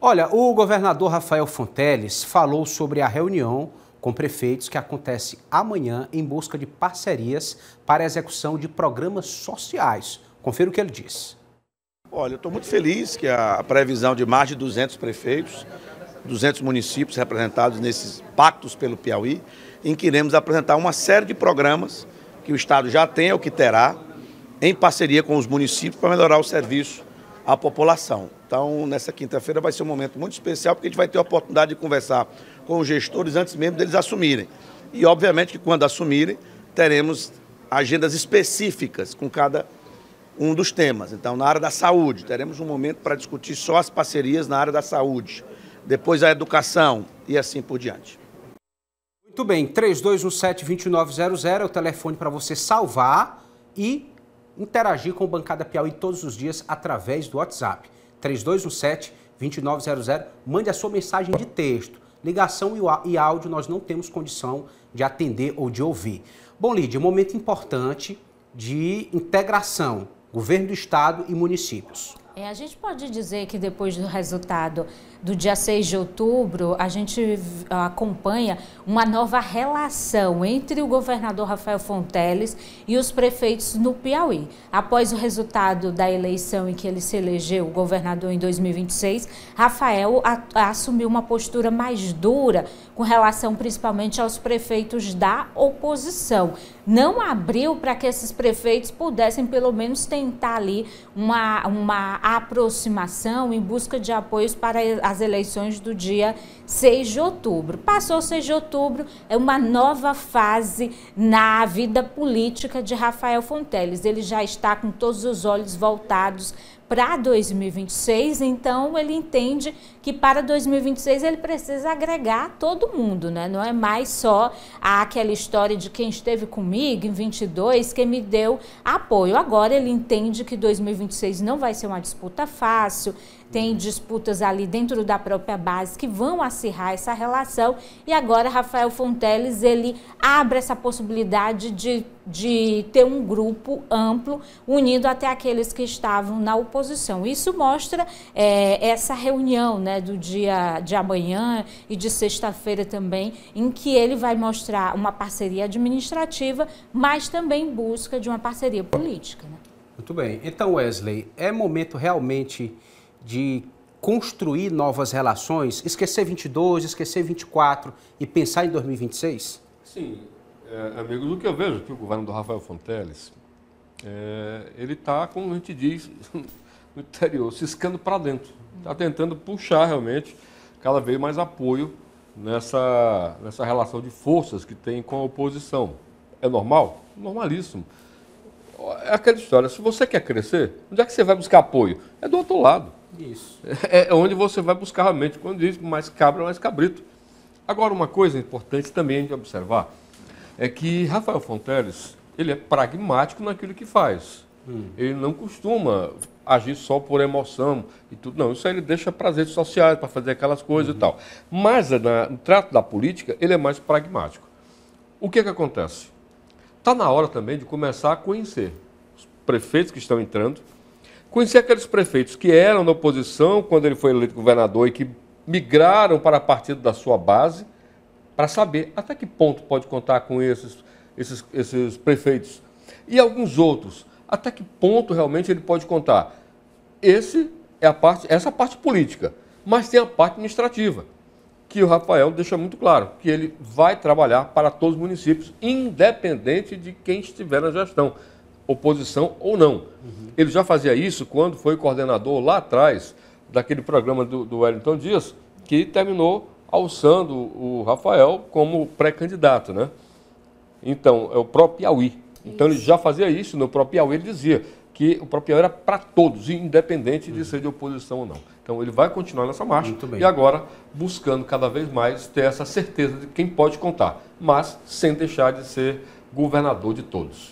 Olha, o governador Rafael Fonteles falou sobre a reunião com prefeitos que acontece amanhã em busca de parcerias para a execução de programas sociais. Confira o que ele diz. Olha, eu estou muito feliz que a previsão de mais de 200 prefeitos, 200 municípios representados nesses pactos pelo Piauí, em que iremos apresentar uma série de programas que o Estado já tem é ou que terá, em parceria com os municípios para melhorar o serviço à população. Então, nessa quinta-feira vai ser um momento muito especial, porque a gente vai ter a oportunidade de conversar com os gestores antes mesmo deles assumirem. E, obviamente, que quando assumirem, teremos agendas específicas com cada um dos temas. Então, na área da saúde, teremos um momento para discutir só as parcerias na área da saúde, depois a educação e assim por diante. Muito bem, 3217-2900 é o telefone para você salvar e interagir com o Bancada Piauí todos os dias através do WhatsApp. 3217-2900, mande a sua mensagem de texto. Ligação e áudio nós não temos condição de atender ou de ouvir. Bom, Lídia, momento importante de integração, governo do estado e municípios. É, a gente pode dizer que depois do resultado do dia 6 de outubro, a gente acompanha uma nova relação entre o governador Rafael Fonteles e os prefeitos no Piauí. Após o resultado da eleição em que ele se elegeu governador em 2026, Rafael assumiu uma postura mais dura com relação principalmente aos prefeitos da oposição. Não abriu para que esses prefeitos pudessem pelo menos tentar ali uma, uma aproximação em busca de apoios para as eleições do dia 6 de outubro. Passou 6 de outubro, é uma nova fase na vida política de Rafael Fonteles. Ele já está com todos os olhos voltados para 2026, então ele entende que para 2026 ele precisa agregar todo mundo, né? Não é mais só ah, aquela história de quem esteve comigo em 22, que me deu apoio. Agora ele entende que 2026 não vai ser uma disputa fácil, tem disputas ali dentro da própria base que vão acirrar essa relação e agora Rafael Fonteles ele abre essa possibilidade de de ter um grupo amplo unindo até aqueles que estavam na oposição. Isso mostra é, essa reunião né, do dia de amanhã e de sexta-feira também, em que ele vai mostrar uma parceria administrativa, mas também busca de uma parceria política. Né? Muito bem. Então, Wesley, é momento realmente de construir novas relações, esquecer 22, esquecer 24 e pensar em 2026? Sim, é, amigos, o que eu vejo é que o governo do Rafael Fonteles, é, ele está, como a gente diz no interior, ciscando para dentro. Está tentando puxar realmente cada vez mais apoio nessa, nessa relação de forças que tem com a oposição. É normal? Normalíssimo. É aquela história, se você quer crescer, onde é que você vai buscar apoio? É do outro lado. Isso. É, é onde você vai buscar realmente, quando diz mais cabra, mais cabrito. Agora, uma coisa importante também a gente observar, é que Rafael Fonteles, ele é pragmático naquilo que faz. Hum. Ele não costuma agir só por emoção e tudo. Não, isso aí ele deixa prazeres sociais para fazer aquelas coisas uhum. e tal. Mas na, no trato da política, ele é mais pragmático. O que é que acontece? Está na hora também de começar a conhecer os prefeitos que estão entrando, conhecer aqueles prefeitos que eram na oposição quando ele foi eleito governador e que migraram para partido da sua base para saber até que ponto pode contar com esses, esses, esses prefeitos. E alguns outros, até que ponto realmente ele pode contar. Esse é a parte, essa é parte política, mas tem a parte administrativa, que o Rafael deixa muito claro, que ele vai trabalhar para todos os municípios, independente de quem estiver na gestão, oposição ou não. Uhum. Ele já fazia isso quando foi coordenador lá atrás daquele programa do, do Wellington Dias, que terminou alçando o Rafael como pré-candidato, né? Então, é o próprio Piauí. Então, ele já fazia isso no próprio Piauí, ele dizia que o próprio Piauí era para todos, independente de uhum. ser de oposição ou não. Então, ele vai continuar nessa marcha e agora buscando cada vez mais ter essa certeza de quem pode contar, mas sem deixar de ser governador de todos.